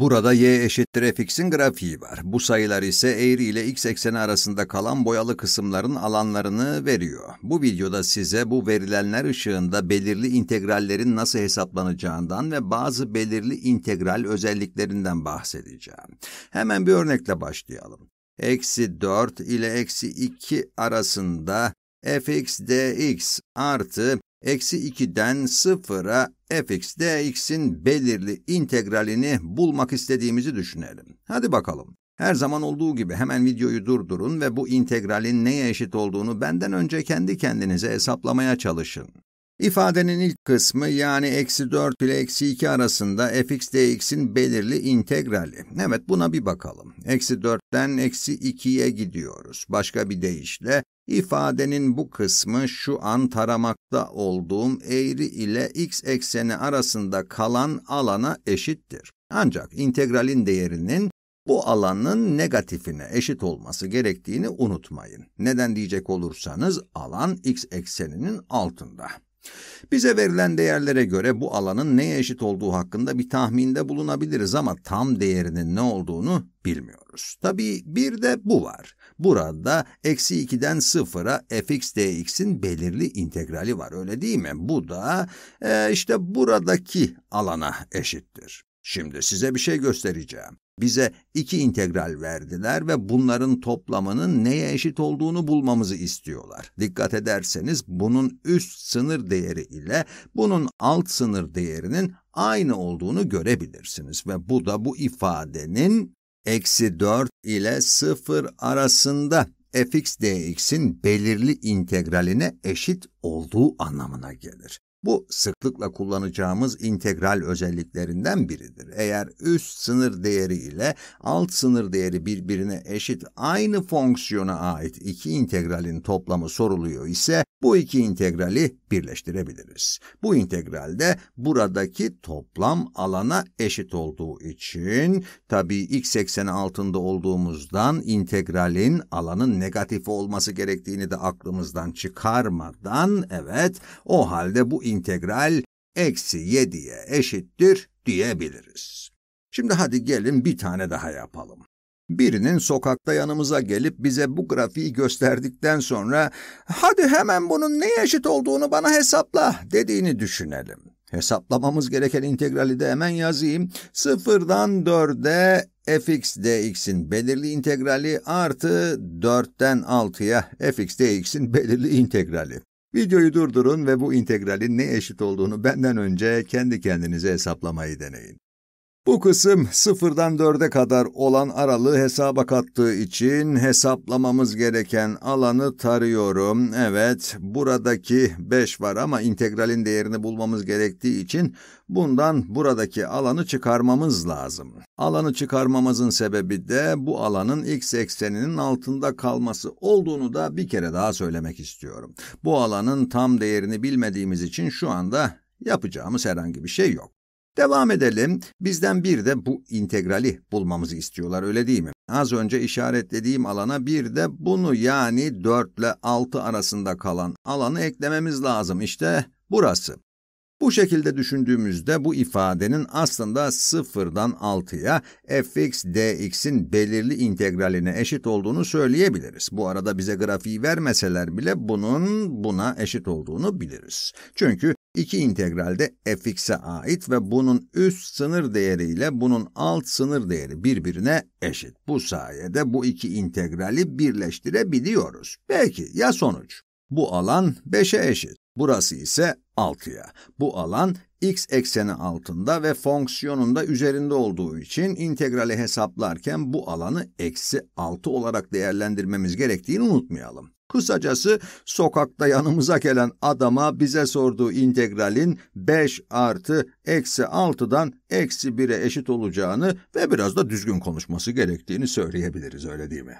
Burada y eşittir fx'in grafiği var. Bu sayılar ise eğri ile x ekseni arasında kalan boyalı kısımların alanlarını veriyor. Bu videoda size bu verilenler ışığında belirli integrallerin nasıl hesaplanacağından ve bazı belirli integral özelliklerinden bahsedeceğim. Hemen bir örnekle başlayalım. Eksi 4 ile eksi 2 arasında fx dx artı eksi 2'den 0'a fx dx'in belirli integralini bulmak istediğimizi düşünelim. Hadi bakalım. Her zaman olduğu gibi hemen videoyu durdurun ve bu integralin neye eşit olduğunu benden önce kendi kendinize hesaplamaya çalışın. İfadenin ilk kısmı yani eksi 4 ile eksi 2 arasında fx dx'in belirli integrali. Evet buna bir bakalım. Eksi 4'ten eksi 2'ye gidiyoruz. Başka bir deyişle İfadenin bu kısmı şu an taramakta olduğum eğri ile x ekseni arasında kalan alana eşittir. Ancak integralin değerinin bu alanın negatifine eşit olması gerektiğini unutmayın. Neden diyecek olursanız alan x ekseninin altında. Bize verilen değerlere göre bu alanın neye eşit olduğu hakkında bir tahminde bulunabiliriz ama tam değerinin ne olduğunu bilmiyoruz. Tabii bir de bu var. Burada eksi 2'den 0'a fx dx'in belirli integrali var öyle değil mi? Bu da e, işte buradaki alana eşittir. Şimdi size bir şey göstereceğim. Bize iki integral verdiler ve bunların toplamının neye eşit olduğunu bulmamızı istiyorlar. Dikkat ederseniz bunun üst sınır değeri ile bunun alt sınır değerinin aynı olduğunu görebilirsiniz ve bu da bu ifadenin eksi 4 ile 0 arasında fx dx'in belirli integraline eşit olduğu anlamına gelir. Bu sıklıkla kullanacağımız integral özelliklerinden biridir. Eğer üst sınır değeri ile alt sınır değeri birbirine eşit aynı fonksiyona ait iki integralin toplamı soruluyor ise bu iki integrali birleştirebiliriz. Bu integralde buradaki toplam alana eşit olduğu için tabii x ekseni altında olduğumuzdan integralin alanın negatif olması gerektiğini de aklımızdan çıkarmadan evet o halde bu integral eksi 7'ye eşittir diyebiliriz. Şimdi hadi gelin bir tane daha yapalım. Birinin sokakta yanımıza gelip bize bu grafiği gösterdikten sonra hadi hemen bunun neye eşit olduğunu bana hesapla dediğini düşünelim. Hesaplamamız gereken integrali de hemen yazayım. Sıfırdan 4'e fx dx'in belirli integrali artı 4'ten 6'ya fx dx'in belirli integrali. Videoyu durdurun ve bu integralin ne eşit olduğunu benden önce kendi kendinize hesaplamayı deneyin. Bu kısım sıfırdan 4'e kadar olan aralığı hesaba kattığı için hesaplamamız gereken alanı tarıyorum. Evet, buradaki 5 var ama integralin değerini bulmamız gerektiği için bundan buradaki alanı çıkarmamız lazım. Alanı çıkarmamızın sebebi de bu alanın x ekseninin altında kalması olduğunu da bir kere daha söylemek istiyorum. Bu alanın tam değerini bilmediğimiz için şu anda yapacağımız herhangi bir şey yok. Devam edelim. Bizden bir de bu integrali bulmamızı istiyorlar öyle değil mi? Az önce işaretlediğim alana bir de bunu yani 4 ile 6 arasında kalan alanı eklememiz lazım. İşte burası. Bu şekilde düşündüğümüzde bu ifadenin aslında 0'dan 6'ya fx dx'in belirli integraline eşit olduğunu söyleyebiliriz. Bu arada bize grafiği vermeseler bile bunun buna eşit olduğunu biliriz. Çünkü İki integral de fx'e ait ve bunun üst sınır değeri ile bunun alt sınır değeri birbirine eşit. Bu sayede bu iki integrali birleştirebiliyoruz. Peki ya sonuç? Bu alan 5'e eşit. Burası ise 6'ya. Bu alan x ekseni altında ve fonksiyonun da üzerinde olduğu için integrali hesaplarken bu alanı eksi 6 olarak değerlendirmemiz gerektiğini unutmayalım. Kısacası sokakta yanımıza gelen adama bize sorduğu integralin 5 artı eksi 6'dan eksi 1'e eşit olacağını ve biraz da düzgün konuşması gerektiğini söyleyebiliriz öyle değil mi?